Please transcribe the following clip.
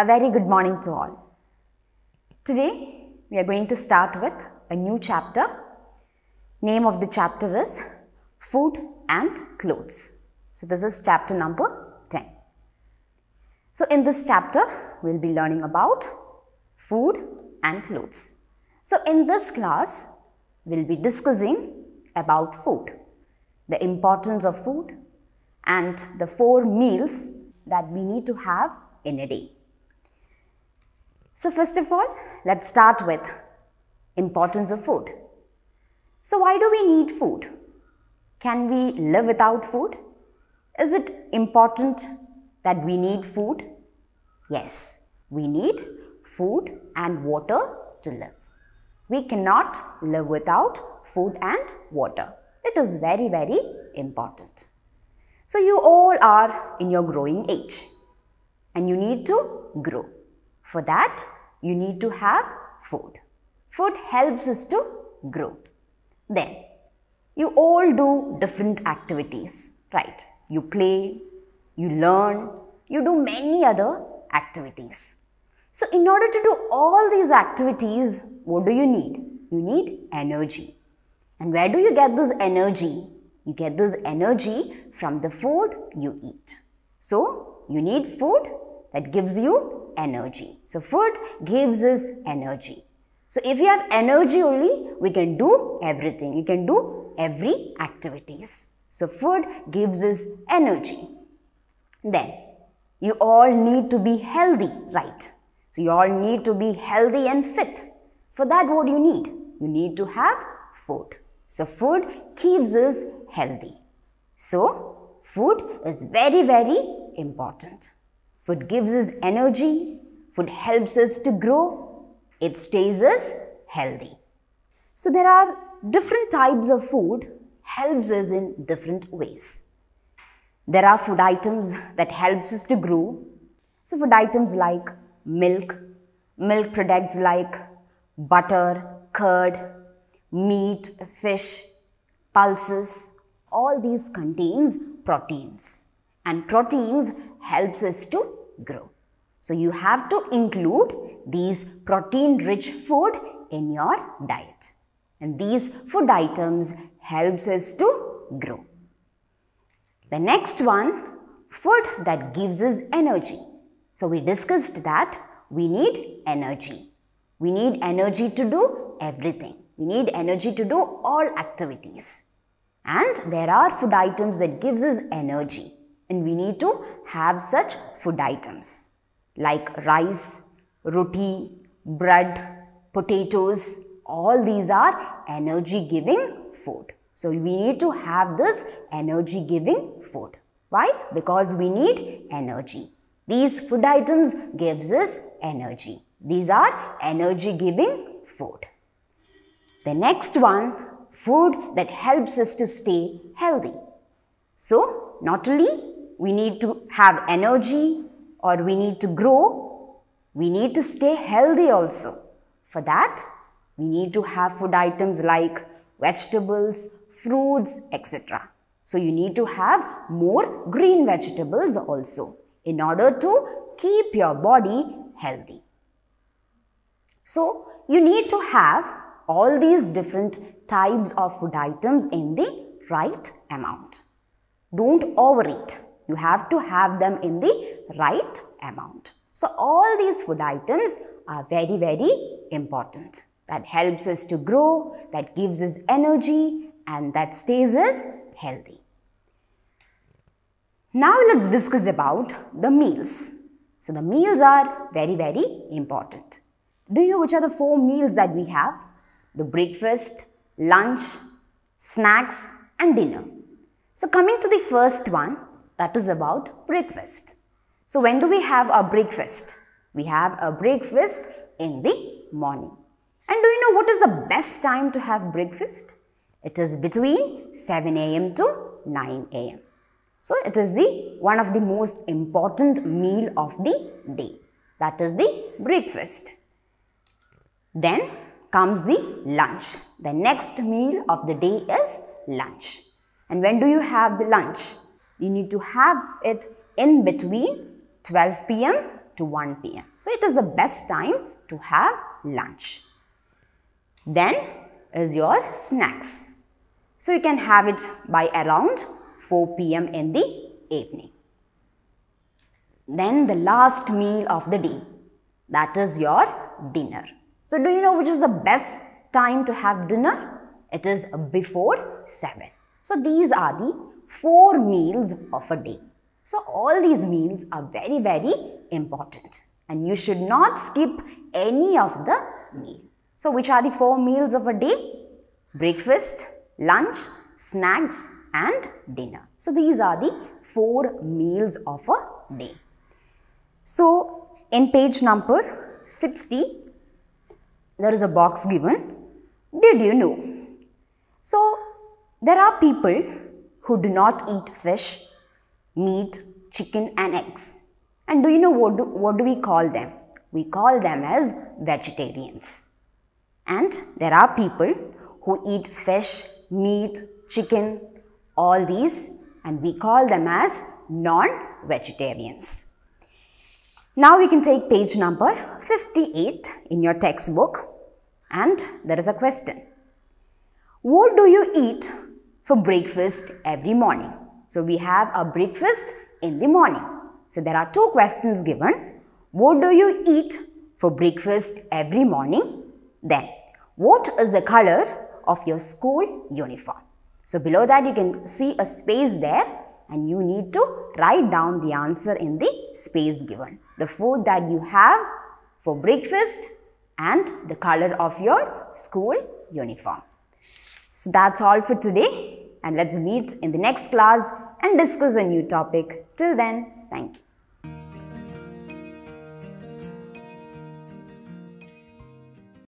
A very good morning to all. Today we are going to start with a new chapter. Name of the chapter is Food and Clothes. So this is chapter number 10. So in this chapter we will be learning about food and clothes. So in this class we will be discussing about food, the importance of food and the four meals that we need to have in a day. So first of all, let's start with importance of food. So why do we need food? Can we live without food? Is it important that we need food? Yes, we need food and water to live. We cannot live without food and water. It is very, very important. So you all are in your growing age and you need to grow. For that, you need to have food. Food helps us to grow. Then, you all do different activities, right? You play, you learn, you do many other activities. So, in order to do all these activities, what do you need? You need energy. And where do you get this energy? You get this energy from the food you eat. So, you need food that gives you energy. So food gives us energy. So if you have energy only, we can do everything. You can do every activities. So food gives us energy. Then you all need to be healthy, right? So you all need to be healthy and fit. For that, what do you need? You need to have food. So food keeps us healthy. So food is very, very important. Food gives us energy. Food helps us to grow. It stays us healthy. So there are different types of food helps us in different ways. There are food items that helps us to grow. So food items like milk, milk products like butter, curd, meat, fish, pulses, all these contains proteins and proteins helps us to grow. So you have to include these protein rich food in your diet. And these food items helps us to grow. The next one, food that gives us energy. So we discussed that we need energy. We need energy to do everything. We need energy to do all activities. And there are food items that gives us energy and we need to have such food items like rice, roti, bread, potatoes, all these are energy giving food. So we need to have this energy giving food. Why? Because we need energy. These food items gives us energy. These are energy giving food. The next one, food that helps us to stay healthy. So not only we need to have energy or we need to grow, we need to stay healthy also. For that, we need to have food items like vegetables, fruits, etc. So you need to have more green vegetables also in order to keep your body healthy. So you need to have all these different types of food items in the right amount. Don't overeat. You have to have them in the right amount. So all these food items are very, very important. That helps us to grow, that gives us energy and that stays us healthy. Now let's discuss about the meals. So the meals are very, very important. Do you know which are the four meals that we have? The breakfast, lunch, snacks and dinner. So coming to the first one, that is about breakfast. So when do we have our breakfast? We have a breakfast in the morning. And do you know what is the best time to have breakfast? It is between 7 a.m. to 9 a.m. So it is the one of the most important meal of the day. That is the breakfast. Then comes the lunch. The next meal of the day is lunch. And when do you have the lunch? You need to have it in between 12 p.m. to 1 p.m. So it is the best time to have lunch. Then is your snacks. So you can have it by around 4 p.m. in the evening. Then the last meal of the day, that is your dinner. So do you know which is the best time to have dinner? It is before 7. So these are the four meals of a day. So all these meals are very, very important and you should not skip any of the meal. So which are the four meals of a day? Breakfast, lunch, snacks and dinner. So these are the four meals of a day. So in page number 60, there is a box given, did you know? So there are people who do not eat fish, meat, chicken and eggs. And do you know what do, what do we call them? We call them as vegetarians. And there are people who eat fish, meat, chicken, all these and we call them as non-vegetarians. Now we can take page number 58 in your textbook and there is a question. What do you eat for breakfast every morning. So we have our breakfast in the morning. So there are two questions given. What do you eat for breakfast every morning? Then, what is the color of your school uniform? So below that you can see a space there and you need to write down the answer in the space given. The food that you have for breakfast and the color of your school uniform. So that's all for today and let's meet in the next class and discuss a new topic. Till then, thank you.